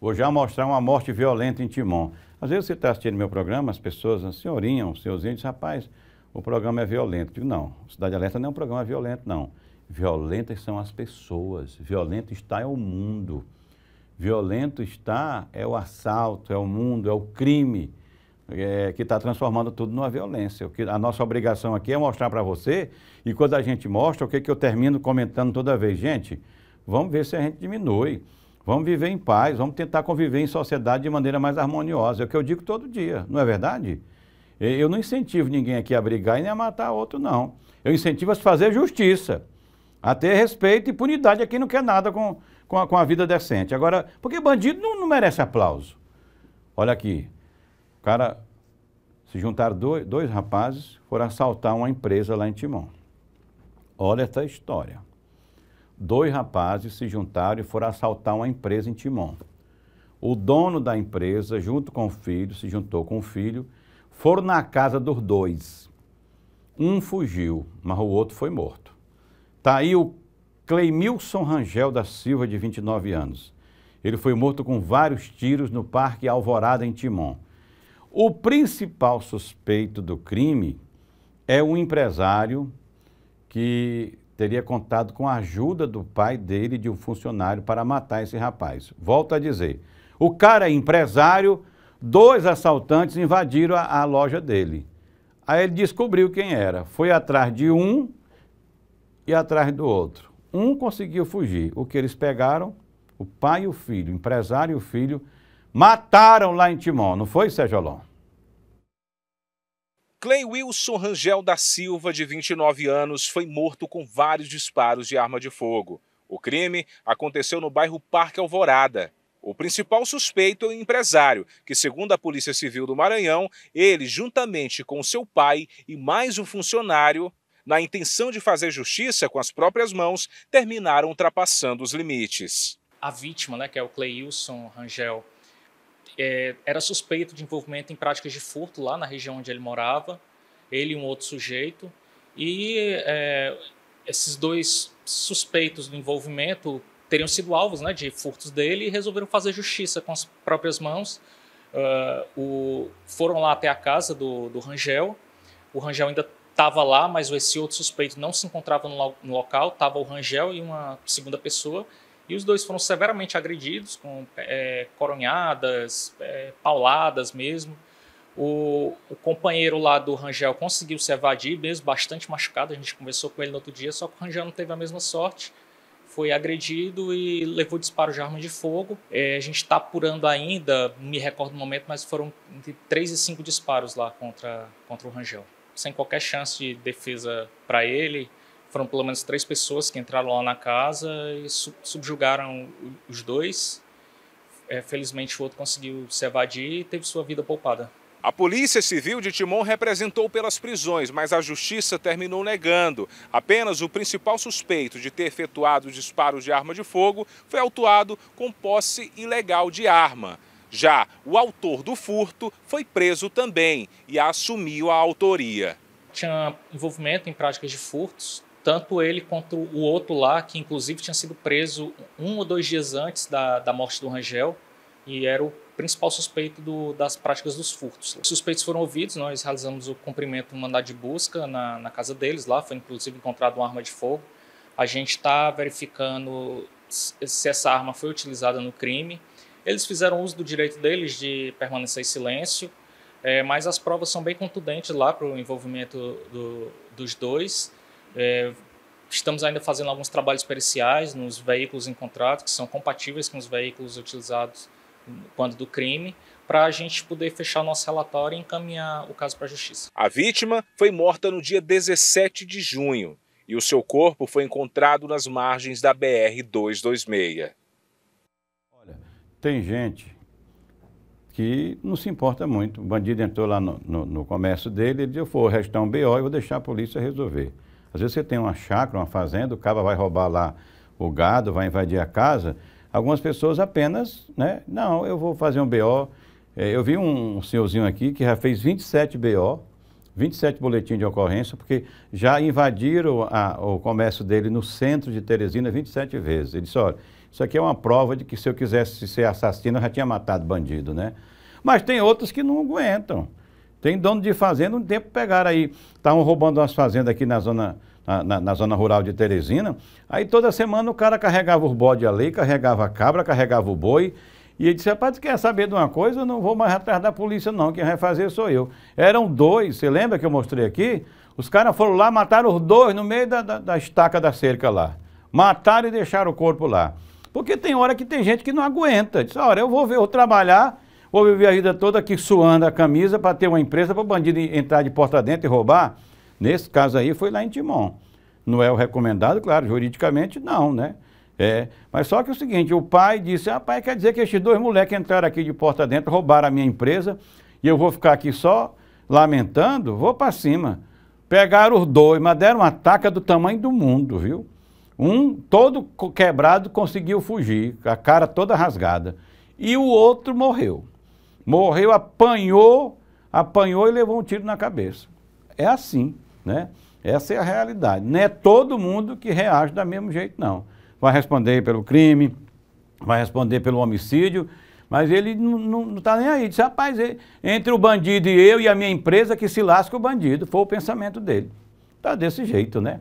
Vou já mostrar uma morte violenta em Timon. Às vezes você está assistindo meu programa, as pessoas, a senhorinha, o senhorzinho, diz, rapaz, o programa é violento. Eu digo, não, Cidade Alerta não é um programa violento, não. Violentas são as pessoas, violento está é o mundo. Violento está é o assalto, é o mundo, é o crime. É, que está transformando tudo numa violência. O que, a nossa obrigação aqui é mostrar para você, e quando a gente mostra, o que, que eu termino comentando toda vez? Gente, vamos ver se a gente diminui. Vamos viver em paz, vamos tentar conviver em sociedade de maneira mais harmoniosa. É o que eu digo todo dia, não é verdade? Eu não incentivo ninguém aqui a brigar e nem a matar outro, não. Eu incentivo a se fazer justiça, a ter respeito e punidade a quem não quer nada com, com, a, com a vida decente. Agora, porque bandido não, não merece aplauso. Olha aqui, o cara se juntaram dois, dois rapazes, foram assaltar uma empresa lá em Timon. Olha essa história dois rapazes se juntaram e foram assaltar uma empresa em Timon. O dono da empresa, junto com o filho, se juntou com o filho, foram na casa dos dois. Um fugiu, mas o outro foi morto. Está aí o Cleimilson Rangel da Silva, de 29 anos. Ele foi morto com vários tiros no Parque Alvorada, em Timon. O principal suspeito do crime é um empresário que teria contado com a ajuda do pai dele de um funcionário para matar esse rapaz. Volto a dizer, o cara é empresário, dois assaltantes invadiram a, a loja dele. Aí ele descobriu quem era, foi atrás de um e atrás do outro. Um conseguiu fugir. O que eles pegaram? O pai e o filho, empresário e o filho, mataram lá em Timó, não foi, Sérgio Alonso? Clay Wilson Rangel da Silva, de 29 anos, foi morto com vários disparos de arma de fogo. O crime aconteceu no bairro Parque Alvorada. O principal suspeito é o empresário, que, segundo a Polícia Civil do Maranhão, ele, juntamente com seu pai e mais um funcionário, na intenção de fazer justiça com as próprias mãos, terminaram ultrapassando os limites. A vítima, né, que é o Cleilson Rangel, é, era suspeito de envolvimento em práticas de furto lá na região onde ele morava, ele e um outro sujeito. E é, esses dois suspeitos do envolvimento teriam sido alvos né, de furtos dele e resolveram fazer justiça com as próprias mãos. Uh, o, foram lá até a casa do, do Rangel. O Rangel ainda estava lá, mas esse outro suspeito não se encontrava no, no local. Estava o Rangel e uma segunda pessoa. E os dois foram severamente agredidos, com é, coronhadas, é, pauladas mesmo. O, o, companheiro lá do Rangel conseguiu se evadir, mesmo bastante machucado. A gente conversou com ele no outro dia, só que o Rangel não teve a mesma sorte. Foi agredido e levou disparo de arma de fogo. É, a gente está apurando ainda, não me recordo o momento, mas foram entre três e cinco disparos lá contra, contra o Rangel. Sem qualquer chance de defesa para ele foram pelo menos três pessoas que entraram lá na casa e subjugaram os dois. É, felizmente o outro conseguiu se evadir e teve sua vida poupada. A Polícia Civil de Timon representou pelas prisões, mas a Justiça terminou negando. Apenas o principal suspeito de ter efetuado disparos de arma de fogo foi autuado com posse ilegal de arma. Já o autor do furto foi preso também e assumiu a autoria. Tinha envolvimento em práticas de furtos, tanto ele quanto o outro lá, que inclusive tinha sido preso um ou dois dias antes da, da morte do Rangel, e era o principal suspeito do, das práticas dos furtos. Os suspeitos foram ouvidos, nós realizamos o cumprimento do mandado de busca na, na casa deles, lá foi inclusive encontrado uma arma de fogo. A gente está verificando se essa arma foi utilizada no crime. Eles fizeram uso do direito deles de permanecer em silêncio, é, mas as provas são bem contundentes lá para o envolvimento do, dos dois. É, estamos ainda fazendo alguns trabalhos periciais nos veículos encontrados, que são compatíveis com os veículos utilizados quando do crime, para a gente poder fechar nosso relatório e encaminhar o caso para a justiça. A vítima foi morta no dia 17 de junho e o seu corpo foi encontrado nas margens da BR 226. Olha, tem gente que não se importa muito. O bandido entrou lá no, no, no comércio dele e disse: Eu vou restar um BO e vou deixar a polícia resolver. Às vezes você tem uma chácara, uma fazenda, o cara vai roubar lá o gado, vai invadir a casa. Algumas pessoas apenas, né? Não, eu vou fazer um BO. É, eu vi um senhorzinho aqui que já fez 27 BO, 27 boletins de ocorrência, porque já invadiram a, o comércio dele no centro de Teresina 27 vezes. Ele disse, olha, isso aqui é uma prova de que se eu quisesse ser assassino, eu já tinha matado bandido, né? Mas tem outros que não aguentam. Tem dono de fazenda, um tempo pegaram aí, estavam roubando umas fazendas aqui na zona, na, na, zona rural de Teresina. Aí toda semana o cara carregava os bode ali, carregava a cabra, carregava o boi. E ele disse, rapaz, quer saber de uma coisa? Eu não vou mais atrás da polícia não, quem vai fazer sou eu. Eram dois, você lembra que eu mostrei aqui? Os caras foram lá, mataram os dois no meio da, da, da estaca da cerca lá. Mataram e deixaram o corpo lá. Porque tem hora que tem gente que não aguenta. Diz, olha, eu vou, ver, eu vou trabalhar ou viver a vida toda aqui suando a camisa para ter uma empresa para o bandido entrar de porta dentro e roubar? Nesse caso aí, foi lá em Timon. Não é o recomendado, claro, juridicamente não, né? É, mas só que é o seguinte, o pai disse, ah, pai, quer dizer que esses dois moleques entraram aqui de porta dentro, roubaram a minha empresa, e eu vou ficar aqui só lamentando? Vou para cima. Pegaram os dois, mas deram uma taca do tamanho do mundo, viu? Um todo quebrado conseguiu fugir, a cara toda rasgada. E o outro morreu. Morreu, apanhou, apanhou e levou um tiro na cabeça. É assim, né? Essa é a realidade. Não é todo mundo que reage do mesmo jeito, não. Vai responder pelo crime, vai responder pelo homicídio, mas ele não está nem aí. Disse, rapaz, ele, entre o bandido e eu e a minha empresa, que se lasca o bandido. Foi o pensamento dele. Está desse jeito, né?